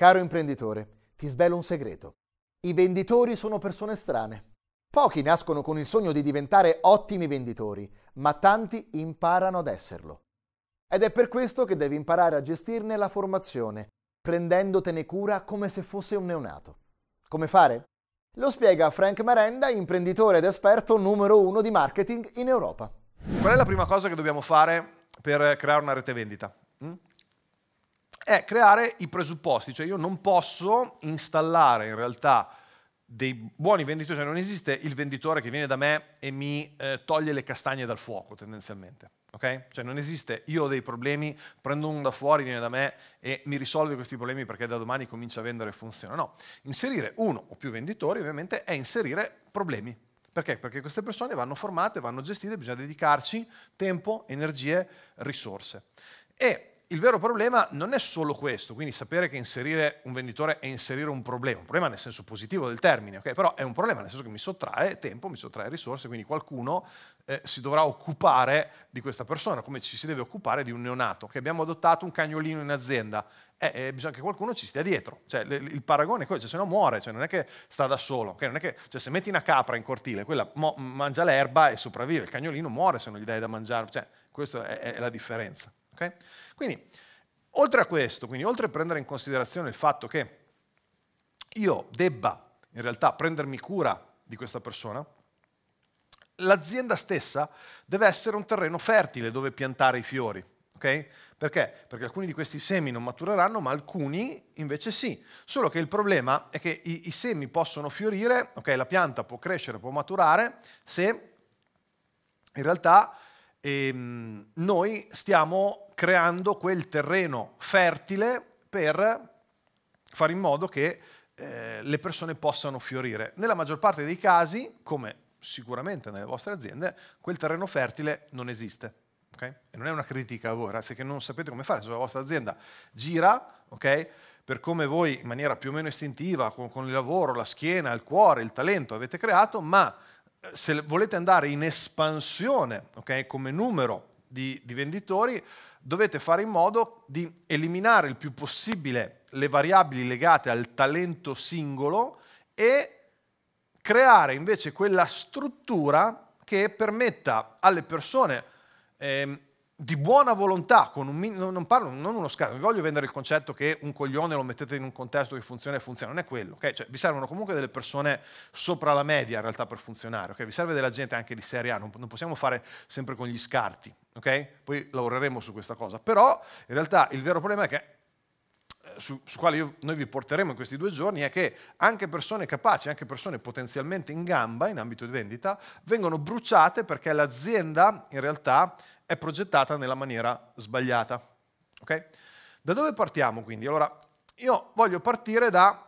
Caro imprenditore, ti svelo un segreto. I venditori sono persone strane. Pochi nascono con il sogno di diventare ottimi venditori, ma tanti imparano ad esserlo. Ed è per questo che devi imparare a gestirne la formazione, prendendotene cura come se fosse un neonato. Come fare? Lo spiega Frank Marenda, imprenditore ed esperto numero uno di marketing in Europa. Qual è la prima cosa che dobbiamo fare per creare una rete vendita? Mm? è creare i presupposti, cioè io non posso installare in realtà dei buoni venditori, cioè non esiste il venditore che viene da me e mi eh, toglie le castagne dal fuoco tendenzialmente. ok? Cioè non esiste, io ho dei problemi, prendo uno da fuori, viene da me e mi risolve questi problemi perché da domani comincia a vendere e funziona. No, inserire uno o più venditori ovviamente è inserire problemi. Perché? Perché queste persone vanno formate, vanno gestite, bisogna dedicarci tempo, energie, risorse. E il vero problema non è solo questo, quindi sapere che inserire un venditore è inserire un problema, un problema nel senso positivo del termine, okay? però è un problema nel senso che mi sottrae tempo, mi sottrae risorse, quindi qualcuno eh, si dovrà occupare di questa persona, come ci si deve occupare di un neonato, che abbiamo adottato un cagnolino in azienda, eh, eh, bisogna che qualcuno ci stia dietro. Cioè, le, il paragone è quello, cioè, se no muore, cioè, non è che sta da solo. Okay? Che, cioè se metti una capra in cortile, quella mo- mangia l'erba e sopravvive, il cagnolino muore se non gli dai da mangiare. Cioè, questa è, è, la differenza. Okay? Quindi, oltre a questo, quindi oltre a prendere in considerazione il fatto che io debba in realtà prendermi cura di questa persona, l'azienda stessa deve essere un terreno fertile dove piantare i fiori. Okay? Perché? Perché alcuni di questi semi non matureranno, ma alcuni invece sì. Solo che il problema è che i, i semi possono fiorire, okay? la pianta può crescere, può maturare, se in realtà ehm, noi stiamo creando quel terreno fertile per fare in modo che eh, le persone possano fiorire. Nella maggior parte dei casi, come sicuramente nelle vostre aziende, quel terreno fertile non esiste. Okay? E non è una critica a voi, ragazzi, che non sapete come fare, se la vostra azienda gira, okay, per come voi in maniera più o meno istintiva, con, con il lavoro, la schiena, il cuore, il talento avete creato, ma se volete andare in espansione okay, come numero di, di venditori, dovete fare in modo di eliminare il più possibile le variabili legate al talento singolo e creare invece quella struttura che permetta alle persone eh, di buona volontà, un, non, parlo, non uno scarto, vi voglio vendere il concetto che un coglione lo mettete in un contesto che funziona e funziona, non è quello, okay? cioè, vi servono comunque delle persone sopra la media in realtà per funzionare, okay? vi serve della gente anche di serie A, non, non possiamo fare sempre con gli scarti, okay? poi lavoreremo su questa cosa, però in realtà il vero problema è che su, su quale io, noi vi porteremo in questi due giorni è che anche persone capaci, anche persone potenzialmente in gamba in ambito di vendita, vengono bruciate perché l'azienda in realtà è progettata nella maniera sbagliata. Okay? Da dove partiamo quindi? Allora, io voglio partire da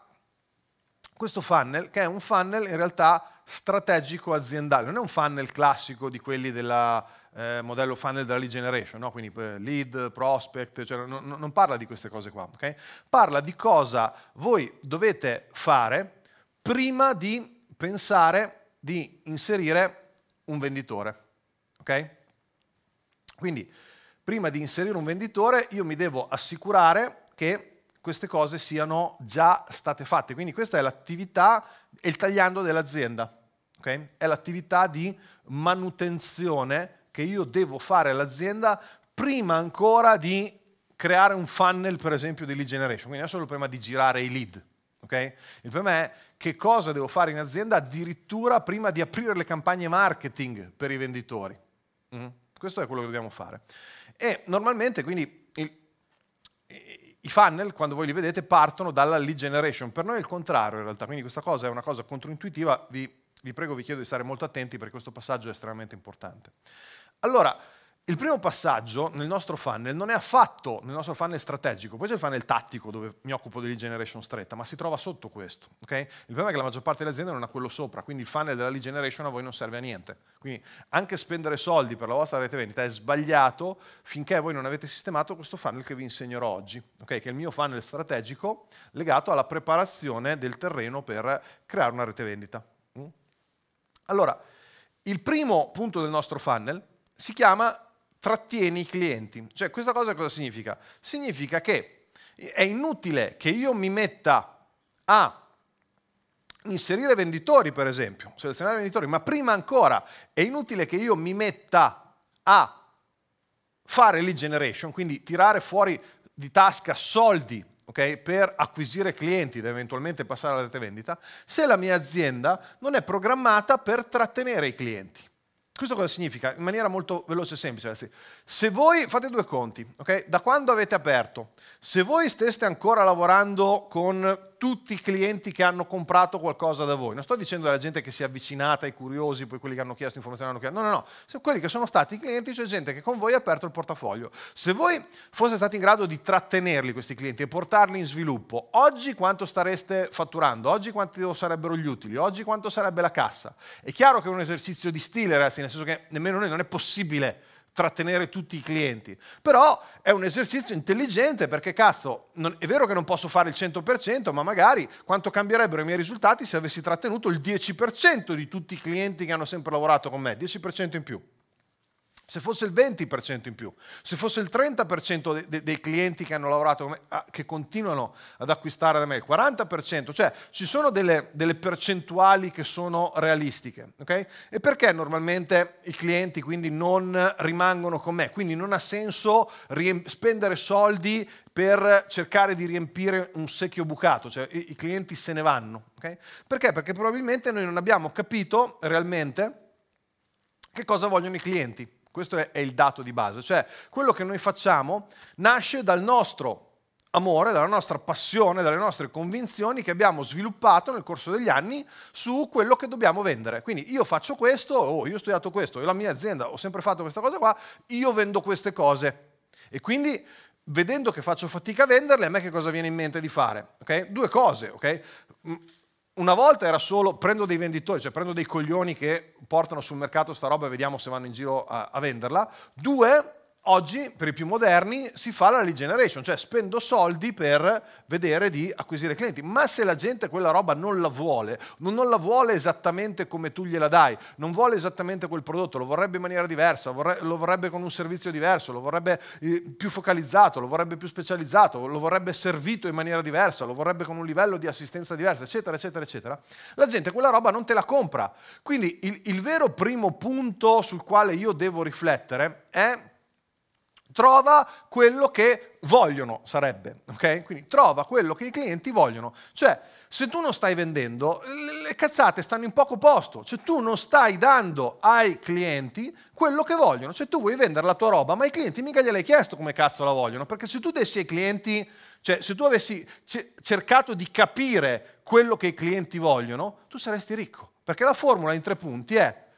questo funnel, che è un funnel in realtà strategico aziendale, non è un funnel classico di quelli della, eh, modello funnel della lead generation, no? quindi eh, lead, prospect, cioè, no, no, non parla di queste cose qua, okay? parla di cosa voi dovete fare prima di pensare di inserire un venditore. Okay? Quindi prima di inserire un venditore io mi devo assicurare che queste cose siano già state fatte, quindi questa è l'attività e il tagliando dell'azienda, okay? è l'attività di manutenzione che io devo fare all'azienda prima ancora di creare un funnel, per esempio, di lead generation. Quindi non è solo il problema di girare i lead. ok? Il problema è che cosa devo fare in azienda addirittura prima di aprire le campagne marketing per i venditori. Mm? Questo è quello che dobbiamo fare. E normalmente quindi il, i funnel, quando voi li vedete, partono dalla lead generation. Per noi è il contrario in realtà, quindi questa cosa è una cosa controintuitiva, vi vi prego, vi chiedo di stare molto attenti perché questo passaggio è estremamente importante. Allora, il primo passaggio nel nostro funnel non è affatto nel nostro funnel strategico, poi c'è il funnel tattico dove mi occupo di lead generation stretta, ma si trova sotto questo. Okay? Il problema è che la maggior parte delle aziende non ha quello sopra, quindi il funnel della lead generation a voi non serve a niente. Quindi anche spendere soldi per la vostra rete vendita è sbagliato finché voi non avete sistemato questo funnel che vi insegnerò oggi, okay? che è il mio funnel strategico legato alla preparazione del terreno per creare una rete vendita. Allora, il primo punto del nostro funnel si chiama trattieni i clienti. Cioè, questa cosa cosa significa? Significa che è inutile che io mi metta a inserire venditori, per esempio, selezionare venditori, ma prima ancora è inutile che io mi metta a fare lead generation, quindi tirare fuori di tasca soldi okay, per acquisire clienti ed eventualmente passare alla rete vendita, se la mia azienda non è programmata per trattenere i clienti. Questo cosa significa? In maniera molto veloce e semplice, ragazzi. Se voi fate due conti, okay, da quando avete aperto, se voi steste ancora lavorando con tutti i clienti che hanno comprato qualcosa da voi. Non sto dicendo della gente che si è avvicinata, ai curiosi, poi quelli che hanno chiesto informazioni hanno chiesto. No, no, no. Sono quelli che sono stati i clienti, cioè gente che con voi ha aperto il portafoglio. Se voi foste stati in grado di trattenerli questi clienti e portarli in sviluppo, oggi quanto stareste fatturando? Oggi quanto sarebbero gli utili? Oggi quanto sarebbe la cassa? È chiaro che è un esercizio di stile, ragazzi, nel senso che nemmeno noi non è possibile trattenere tutti i clienti. Però è un esercizio intelligente perché cazzo, non, è vero che non posso fare il 100%, ma magari quanto cambierebbero i miei risultati se avessi trattenuto il 10% di tutti i clienti che hanno sempre lavorato con me, 10% in più se fosse il 20% in più, se fosse il 30% de, de, dei clienti che hanno lavorato con me, a, ah, che continuano ad acquistare da me, il 40%, cioè ci sono delle, delle percentuali che sono realistiche, okay? E perché normalmente i clienti quindi non rimangono con me? Quindi non ha senso spendere soldi per cercare di riempire un secchio bucato, cioè i, i clienti se ne vanno, okay? Perché? Perché probabilmente noi non abbiamo capito realmente che cosa vogliono i clienti. Questo è, il dato di base, cioè quello che noi facciamo nasce dal nostro amore, dalla nostra passione, dalle nostre convinzioni che abbiamo sviluppato nel corso degli anni su quello che dobbiamo vendere. Quindi io faccio questo, oh, io ho studiato questo, io la mia azienda ho sempre fatto questa cosa qua, io vendo queste cose. E quindi vedendo che faccio fatica a venderle, a me che cosa viene in mente di fare? Okay? Due cose, ok? Mm, una volta era solo prendo dei venditori, cioè prendo dei coglioni che portano sul mercato sta roba e vediamo se vanno in giro a, a venderla. Due, Oggi, per i più moderni, si fa la regeneration, cioè spendo soldi per vedere di acquisire clienti. Ma se la gente quella roba non la vuole, non la vuole esattamente come tu gliela dai, non vuole esattamente quel prodotto, lo vorrebbe in maniera diversa, lo vorrebbe con un servizio diverso, lo vorrebbe eh, più focalizzato, lo vorrebbe più specializzato, lo vorrebbe servito in maniera diversa, lo vorrebbe con un livello di assistenza diversa, eccetera, eccetera, eccetera, la gente quella roba non te la compra. Quindi il, il vero primo punto sul quale io devo riflettere è Trova quello che vogliono, sarebbe, ok? Quindi trova quello che i clienti vogliono. Cioè, se tu non stai vendendo, le cazzate stanno in poco posto. Cioè, tu non stai dando ai clienti quello che vogliono. Cioè, tu vuoi vendere la tua roba, ma i clienti mica gliel'hai chiesto come cazzo la vogliono. Perché se tu dessi ai clienti, cioè, se tu avessi cercato di capire quello che i clienti vogliono, tu saresti ricco. Perché la formula in tre punti è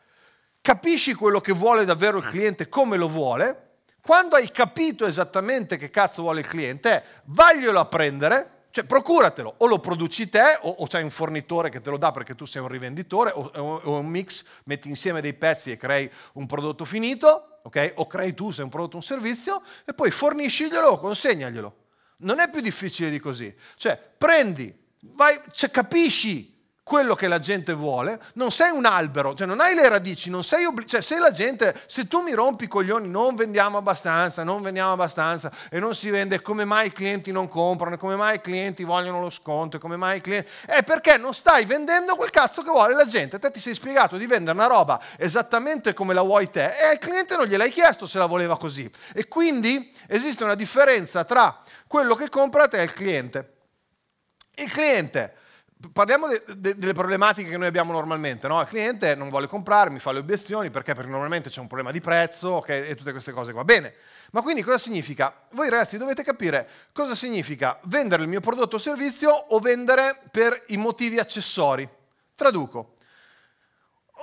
capisci quello che vuole davvero il cliente, come lo vuole, quando hai capito esattamente che cazzo vuole il cliente, è vaglielo a prendere, cioè procuratelo, o lo produci te, o, o c'hai un fornitore che te lo dà perché tu sei un rivenditore, o, o un mix, metti insieme dei pezzi e crei un prodotto finito, okay? o crei tu se è un prodotto o un servizio, e poi fornisciglielo o consegnaglielo. Non è più difficile di così. Cioè, prendi, vai, cioè, capisci quello che la gente vuole, non sei un albero, cioè non hai le radici, non sei obbligato, cioè se la gente, se tu mi rompi i coglioni, non vendiamo abbastanza, non vendiamo abbastanza e non si vende, come mai i clienti non comprano, come mai i clienti vogliono lo sconto, come mai i clienti... È perché non stai vendendo quel cazzo che vuole la gente, te ti sei spiegato di vendere una roba esattamente come la vuoi te e al cliente non gliel'hai chiesto se la voleva così. E quindi esiste una differenza tra quello che compra te e il cliente. Il cliente Parliamo de, de, delle problematiche che noi abbiamo normalmente, no? Il cliente non vuole comprare, mi fa le obiezioni, perché? Perché normalmente c'è un problema di prezzo okay, e tutte queste cose qua. Bene, ma quindi cosa significa? Voi ragazzi dovete capire cosa significa vendere il mio prodotto o servizio o vendere per i motivi accessori. Traduco,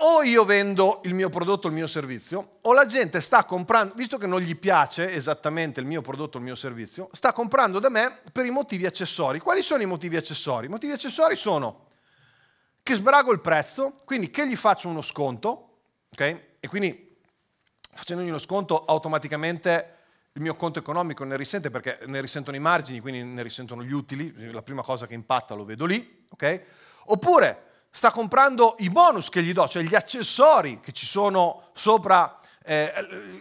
o io vendo il mio prodotto, il mio servizio, o la gente sta comprando, visto che non gli piace esattamente il mio prodotto, il mio servizio, sta comprando da me per i motivi accessori. Quali sono i motivi accessori? I motivi accessori sono che sbrago il prezzo, quindi che gli faccio uno sconto, ok? E quindi facendogli uno sconto automaticamente il mio conto economico ne risente perché ne risentono i margini, quindi ne risentono gli utili, la prima cosa che impatta lo vedo lì, ok? Oppure sta comprando i bonus che gli do, cioè gli accessori che ci sono sopra eh,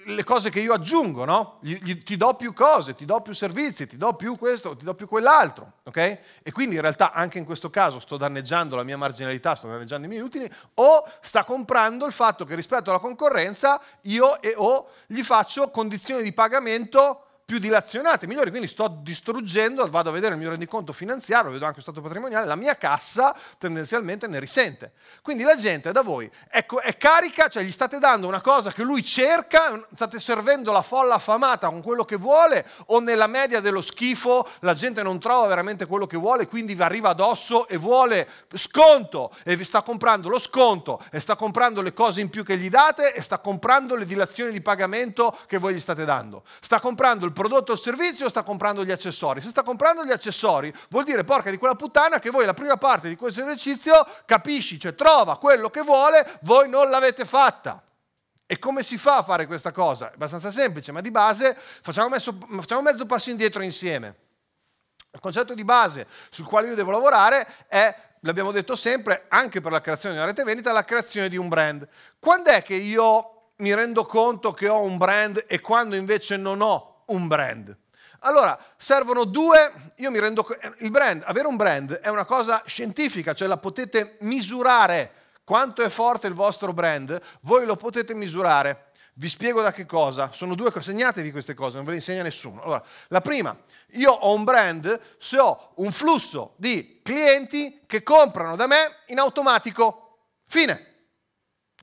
le cose che io aggiungo, no? Gli, gli, ti do più cose, ti do più servizi, ti do più questo, ti do più quell'altro, ok? E quindi in realtà anche in questo caso sto danneggiando la mia marginalità, sto danneggiando i miei utili, o sta comprando il fatto che rispetto alla concorrenza io e o gli faccio condizioni di pagamento più dilazionate, migliori, quindi sto distruggendo, vado a vedere il mio rendiconto finanziario, vedo anche il stato patrimoniale, la mia cassa tendenzialmente ne risente. Quindi la gente da voi ecco, è carica, cioè gli state dando una cosa che lui cerca, state servendo la folla affamata con quello che vuole o nella media dello schifo la gente non trova veramente quello che vuole, quindi vi arriva addosso e vuole sconto e vi sta comprando lo sconto e sta comprando le cose in più che gli date e sta comprando le dilazioni di pagamento che voi gli state dando. Sta comprando il prodotto o il servizio o sta comprando gli accessori. Se sta comprando gli accessori vuol dire porca di quella puttana che voi la prima parte di questo esercizio capisci, cioè trova quello che vuole, voi non l'avete fatta. E come si fa a fare questa cosa? È abbastanza semplice, ma di base facciamo, messo, facciamo mezzo passo indietro insieme. Il concetto di base sul quale io devo lavorare è, l'abbiamo detto sempre, anche per la creazione di una rete vendita, la creazione di un brand. Quando è che io mi rendo conto che ho un brand e quando invece non ho un brand. Allora, servono due, io mi rendo conto, eh, il brand, avere un brand è una cosa scientifica, cioè la potete misurare, quanto è forte il vostro brand, voi lo potete misurare. Vi spiego da che cosa, sono due cose, segnatevi queste cose, non ve le insegna nessuno. Allora, la prima, io ho un brand se ho un flusso di clienti che comprano da me in automatico. Fine.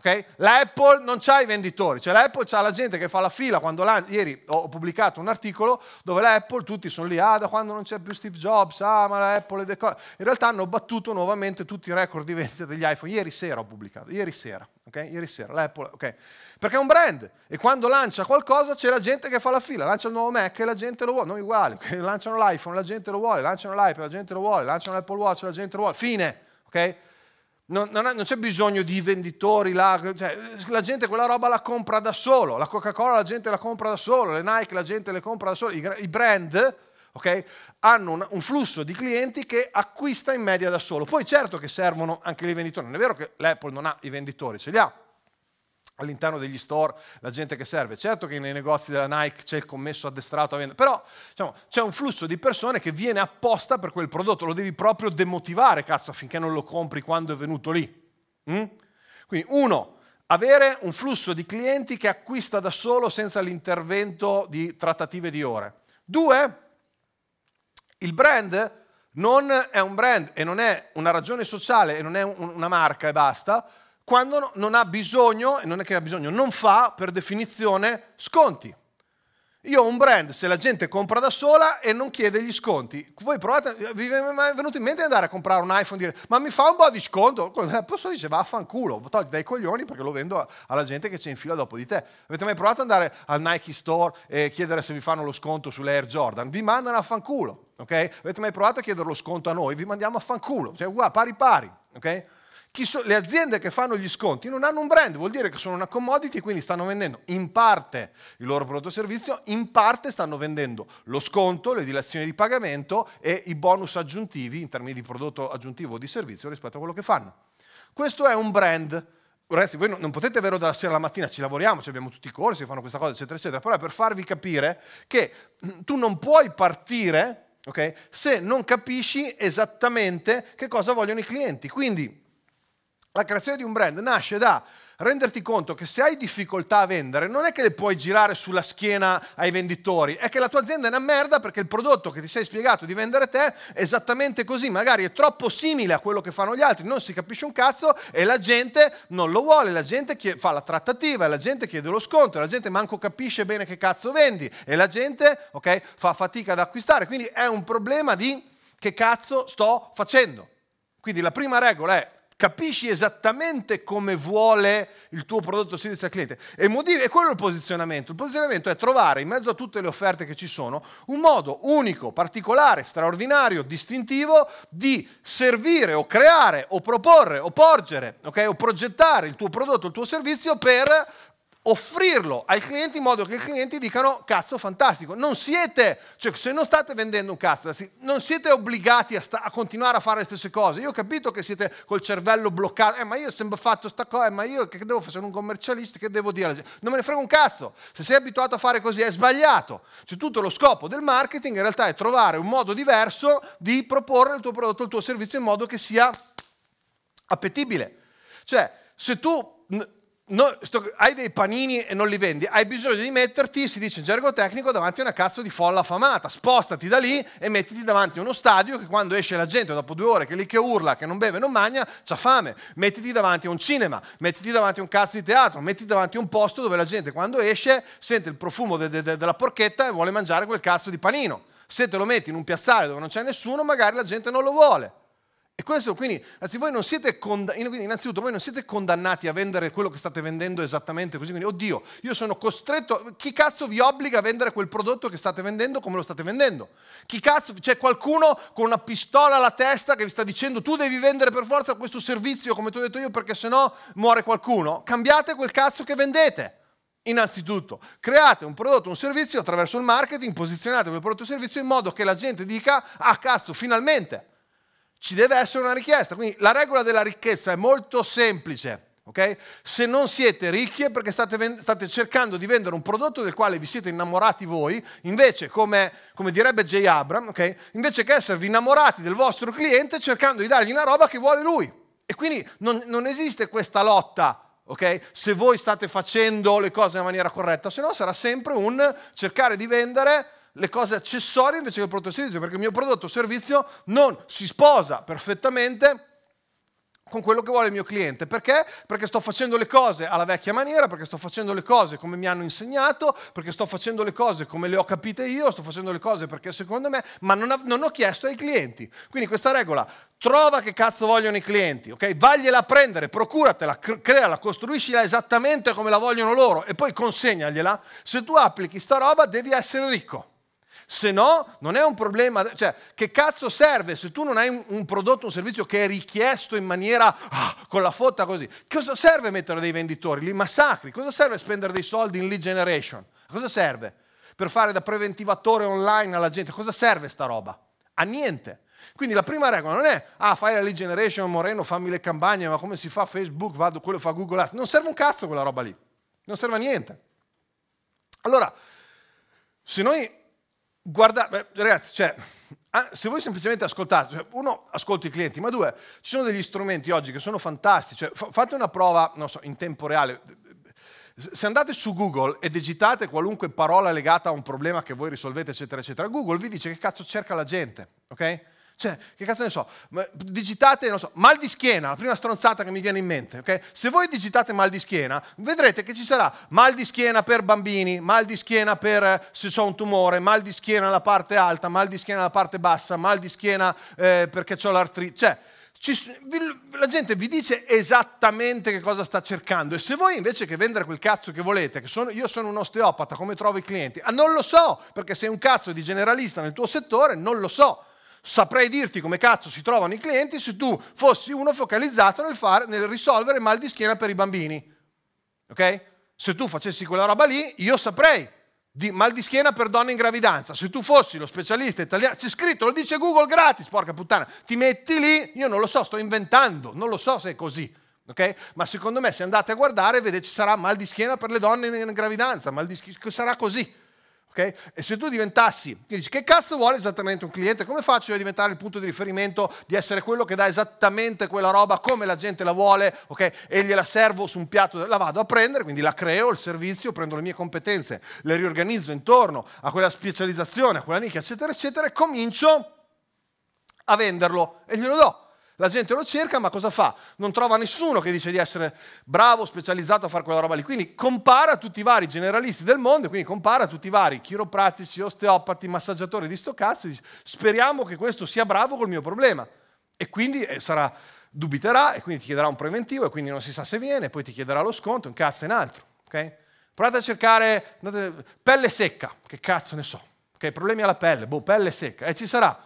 Okay? La Apple non ha i venditori, cioè la Apple ha la gente che fa la fila quando la... ieri ho pubblicato un articolo dove la Apple tutti sono lì, ah da quando non c'è più Steve Jobs, ah ma la Apple è deco... In realtà hanno battuto nuovamente tutti i record di vendita degli iPhone, ieri sera ho pubblicato, ieri sera, okay? Ieri sera, l'Apple, okay? Perché è un brand e quando lancia qualcosa c'è la gente che fa la fila, lancia il nuovo Mac e la gente lo vuole, non uguale, okay? lanciano l'iPhone, la gente lo vuole, lanciano l'iPad, la gente lo vuole, lanciano l'Apple Watch, la gente lo vuole, fine, ok? Non, non, non c'è bisogno di venditori, là, cioè, la gente quella roba la compra da solo, la Coca-Cola la gente la compra da solo, le Nike la gente le compra da solo, i, i brand okay, hanno un, un, flusso di clienti che acquista in media da solo. Poi certo che servono anche i venditori, non è vero che l'Apple non ha i venditori, ce li ha, all'interno degli store la gente che serve. Certo che nei negozi della Nike c'è il commesso addestrato a vendere, però diciamo, c'è un flusso di persone che viene apposta per quel prodotto, lo devi proprio demotivare, cazzo, affinché non lo compri quando è venuto lì. Mm? Quindi uno, avere un flusso di clienti che acquista da solo senza l'intervento di trattative di ore. Due, il brand non è un brand e non è una ragione sociale e non è una marca e basta, quando non ha bisogno, e non è che ha bisogno, non fa per definizione sconti. Io ho un brand, se la gente compra da sola e non chiede gli sconti, voi provate, vi è venuto in mente andare a comprare un iPhone e dire ma mi fa un po' di sconto? La persona dice vaffanculo, togli dai coglioni perché lo vendo alla gente che c'è in fila dopo di te. Avete mai provato ad andare al Nike Store e chiedere se vi fanno lo sconto sull'Air Jordan? Vi mandano a fanculo, ok? Avete mai provato a chiedere lo sconto a noi? Vi mandiamo a fanculo, cioè uguale, pari pari, ok? so, le aziende che fanno gli sconti non hanno un brand, vuol dire che sono una commodity, quindi stanno vendendo in parte il loro prodotto o servizio, in parte stanno vendendo lo sconto, le dilazioni di pagamento e i bonus aggiuntivi in termini di prodotto aggiuntivo o di servizio rispetto a quello che fanno. Questo è un brand. Ragazzi, voi non potete vero dalla sera alla mattina, ci lavoriamo, ci abbiamo tutti i corsi che fanno questa cosa, eccetera, eccetera, però è per farvi capire che mm, tu non puoi partire Okay? Se non capisci esattamente che cosa vogliono i clienti. Quindi la creazione di un brand nasce da renderti conto che se hai difficoltà a vendere, non è che le puoi girare sulla schiena ai venditori, è che la tua azienda è una merda perché il prodotto che ti sei spiegato di vendere te è esattamente così, magari è troppo simile a quello che fanno gli altri, non si capisce un cazzo e la gente non lo vuole, la gente fa la trattativa, la gente chiede lo sconto, la gente manco capisce bene che cazzo vendi e la gente okay, fa fatica ad acquistare, quindi è un problema di che cazzo sto facendo. Quindi la prima regola è capisci esattamente come vuole il tuo prodotto o servizio al cliente. E, e quello è il posizionamento. Il posizionamento è trovare in mezzo a tutte le offerte che ci sono un modo unico, particolare, straordinario, distintivo di servire o creare o proporre o porgere okay, o progettare il tuo prodotto, il tuo servizio per offrirlo al cliente in modo che i clienti dicano cazzo fantastico, non siete, cioè se non state vendendo un cazzo, non siete obbligati a, sta, a continuare a fare le stesse cose, io ho capito che siete col cervello bloccato, eh ma io ho sempre fatto sta cosa, eh, ma io che devo, fare, sono un commercialista, che devo dire? Non me ne frega un cazzo, se sei abituato a fare così è sbagliato, cioè tutto lo scopo del marketing in realtà è trovare un modo diverso di proporre il tuo prodotto, il tuo servizio in modo che sia appetibile, cioè se tu No, sto, hai dei panini e non li vendi, hai bisogno di metterti, si dice in gergo tecnico, davanti a una cazzo di folla affamata. Spostati da lì e mettiti davanti a uno stadio che quando esce la gente dopo due ore che lì che urla, che non beve, non mangia, c'ha fame. Mettiti davanti a un cinema, mettiti davanti a un cazzo di teatro, mettiti davanti a un posto dove la gente quando esce sente il profumo de, de, de, della porchetta e vuole mangiare quel cazzo di panino. Se te lo metti in un piazzale dove non c'è nessuno, magari la gente non lo vuole. E questo quindi, anzi, voi non siete condannati, innanzitutto voi non siete condannati a vendere quello che state vendendo esattamente così, quindi oddio, io sono costretto, chi cazzo vi obbliga a vendere quel prodotto che state vendendo come lo state vendendo? Chi cazzo, c'è qualcuno con una pistola alla testa che vi sta dicendo tu devi vendere per forza questo servizio come ti ho detto io perché sennò muore qualcuno? Cambiate quel cazzo che vendete. Innanzitutto, create un prodotto, un servizio attraverso il marketing, posizionate quel prodotto o servizio in modo che la gente dica, ah cazzo, finalmente ci deve essere una richiesta. Quindi la regola della ricchezza è molto semplice. Okay? Se non siete ricchi è perché state, state, cercando di vendere un prodotto del quale vi siete innamorati voi, invece, come, come direbbe J. Abram, okay? invece che esservi innamorati del vostro cliente cercando di dargli una roba che vuole lui. E quindi non, non esiste questa lotta. Okay? Se voi state facendo le cose in maniera corretta, se no sarà sempre un cercare di vendere le cose accessorie invece che il prodotto o servizio, perché il mio prodotto o servizio non si sposa perfettamente con quello che vuole il mio cliente. Perché? Perché sto facendo le cose alla vecchia maniera, perché sto facendo le cose come mi hanno insegnato, perché sto facendo le cose come le ho capite io, sto facendo le cose perché secondo me, ma non, ho, non ho chiesto ai clienti. Quindi questa regola, trova che cazzo vogliono i clienti, ok? Vagliela a prendere, procuratela, creala, costruiscila esattamente come la vogliono loro e poi consegnagliela. Se tu applichi sta roba devi essere ricco. Se no, non è un problema. Cioè, che cazzo serve se tu non hai un, un prodotto, un servizio che è richiesto in maniera ah, con la fotta così? Cosa serve mettere dei venditori? Li massacri. Cosa serve spendere dei soldi in lead generation? Cosa serve? Per fare da preventivatore online alla gente? Cosa serve sta roba? A niente. Quindi la prima regola non è, ah, fai la lead generation, Moreno, fammi le campagne, ma come si fa Facebook, vado, quello fa Google Ads. Non serve un cazzo quella roba lì. Non serve a niente. Allora, se noi guardate, ragazzi, cioè, ah, se voi semplicemente ascoltate, cioè, uno, ascolto i clienti, ma due, ci sono degli strumenti oggi che sono fantastici, cioè, fate una prova, non so, in tempo reale, se andate su Google e digitate qualunque parola legata a un problema che voi risolvete, eccetera, eccetera, Google vi dice che cazzo cerca la gente, ok? Cioè, che cazzo ne so, digitate, non so, mal di schiena, la prima stronzata che mi viene in mente, ok? Se voi digitate mal di schiena, vedrete che ci sarà mal di schiena per bambini, mal di schiena per eh, se ho un tumore, mal di schiena alla parte alta, mal di schiena alla parte bassa, mal di schiena eh, perché ho l'artrite, cioè... Ci, la gente vi dice esattamente che cosa sta cercando e se voi invece che vendere quel cazzo che volete, che sono, io sono un osteopata, come trovo i clienti? Ah, non lo so, perché sei un cazzo di generalista nel tuo settore, non lo so saprei dirti come cazzo si trovano i clienti se tu fossi uno focalizzato nel, far, nel risolvere mal di schiena per i bambini. Ok? Se tu facessi quella roba lì, io saprei di mal di schiena per donne in gravidanza. Se tu fossi lo specialista italiano, c'è scritto, lo dice Google gratis, porca puttana. Ti metti lì, io non lo so, sto inventando, non lo so se è così. Okay? Ma secondo me se andate a guardare, vedete, ci sarà mal di schiena per le donne in gravidanza, mal di schiena, sarà così. Okay? E se tu diventassi, ti dici che cazzo vuole esattamente un cliente? Come faccio a diventare il punto di riferimento di essere quello che dà esattamente quella roba come la gente la vuole, okay? E gliela servo su un piatto, la vado a prendere, quindi la creo, il servizio, prendo le mie competenze, le riorganizzo intorno a quella specializzazione, a quella nicchia, eccetera, eccetera, e comincio a venderlo e glielo do. La gente lo cerca, ma cosa fa? Non trova nessuno che dice di essere bravo, specializzato a fare quella roba lì. Quindi compara tutti i vari generalisti del mondo, quindi compara tutti i vari chiropratici, osteopati, massaggiatori di sto cazzo e dice speriamo che questo sia bravo col mio problema. E quindi eh, sarà, dubiterà e quindi ti chiederà un preventivo e quindi non si sa se viene, poi ti chiederà lo sconto, un cazzo e un altro. Okay? Provate a cercare andate, pelle secca, che cazzo ne so. Okay? Problemi alla pelle, boh, pelle secca, e ci sarà.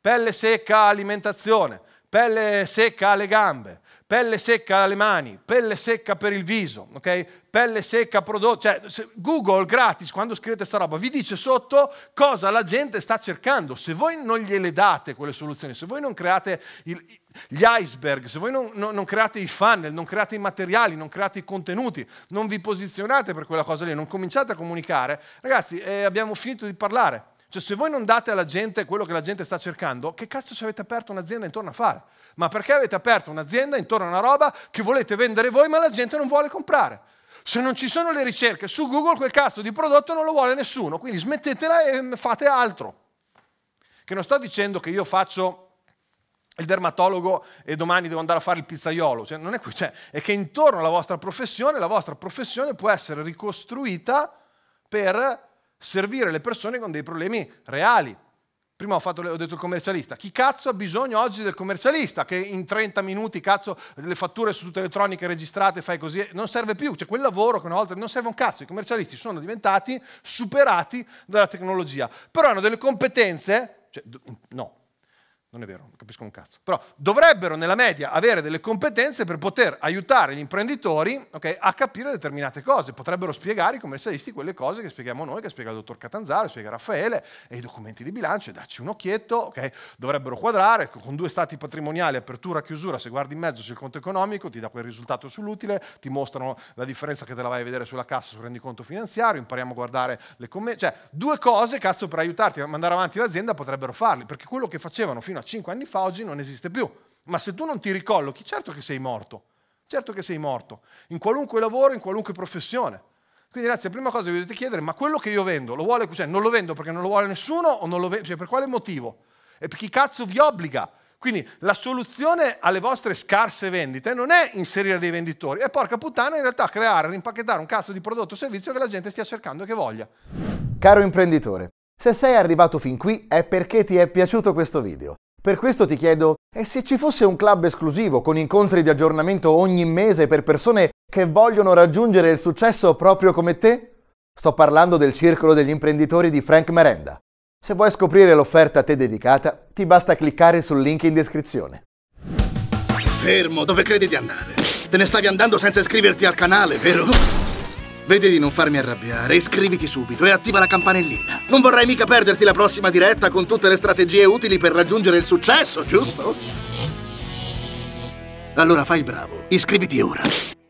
Pelle secca, alimentazione pelle secca alle gambe, pelle secca alle mani, pelle secca per il viso, ok? pelle secca prodotto, Cioè, Google gratis, quando scrivete sta roba, vi dice sotto cosa la gente sta cercando. Se voi non gliele date quelle soluzioni, se voi non create il, gli iceberg, se voi non, non, non, create i funnel, non create i materiali, non create i contenuti, non vi posizionate per quella cosa lì, non cominciate a comunicare, ragazzi, eh, abbiamo finito di parlare. Cioè se voi non date alla gente quello che la gente sta cercando, che cazzo ci avete aperto un'azienda intorno a fare? Ma perché avete aperto un'azienda intorno a una roba che volete vendere voi ma la gente non vuole comprare? Se non ci sono le ricerche su Google, quel cazzo di prodotto non lo vuole nessuno, quindi smettetela e fate altro. Che non sto dicendo che io faccio il dermatologo e domani devo andare a fare il pizzaiolo, cioè, non è, cioè, è che intorno alla vostra professione, la vostra professione può essere ricostruita per servire le persone con dei problemi reali. Prima ho, fatto, ho, detto il commercialista. Chi cazzo ha bisogno oggi del commercialista? Che in 30 minuti, cazzo, le fatture su tutte le elettroniche registrate, fai così. Non serve più. Cioè, quel lavoro che una volta non serve un cazzo. I commercialisti sono diventati superati dalla tecnologia. Però hanno delle competenze, cioè, no, non è vero, non capisco un cazzo. Però dovrebbero nella media avere delle competenze per poter aiutare gli imprenditori okay, a capire determinate cose. Potrebbero spiegare i commercialisti quelle cose che spieghiamo noi, che spiega il dottor Catanzaro, spiega Raffaele, e i documenti di bilancio, e dacci un occhietto, okay. dovrebbero quadrare con due stati patrimoniali, apertura e chiusura, se guardi in mezzo sul conto economico, ti dà quel risultato sull'utile, ti mostrano la differenza che te la vai a vedere sulla cassa, sul rendiconto finanziario, impariamo a guardare le commesse, Cioè, due cose, cazzo, per aiutarti a mandare avanti l'azienda potrebbero farli, perché quello che facevano fino a a 5 anni fa oggi non esiste più. Ma se tu non ti ricollochi, certo che sei morto. Certo che sei morto. In qualunque lavoro, in qualunque professione. Quindi ragazzi, la prima cosa che vi dovete chiedere, ma quello che io vendo, lo vuole, cioè, non lo vendo perché non lo vuole nessuno o non lo vendo, cioè, per quale motivo? E chi cazzo vi obbliga? Quindi la soluzione alle vostre scarse vendite non è inserire dei venditori, è porca puttana in realtà creare, rimpacchettare un cazzo di prodotto o servizio che la gente stia cercando e che voglia. Caro imprenditore, se sei arrivato fin qui è perché ti è piaciuto questo video. Per questo ti chiedo, e se ci fosse un club esclusivo con incontri di aggiornamento ogni mese per persone che vogliono raggiungere il successo proprio come te? Sto parlando del Circolo degli Imprenditori di Frank Merenda. Se vuoi scoprire l'offerta a te dedicata, ti basta cliccare sul link in descrizione. Fermo, dove credi di andare? Te ne stavi andando senza iscriverti al canale, vero? Vedi di non farmi arrabbiare, iscriviti subito e attiva la campanellina. Non vorrai mica perderti la prossima diretta con tutte le strategie utili per raggiungere il successo, giusto? Allora fai il bravo, iscriviti ora.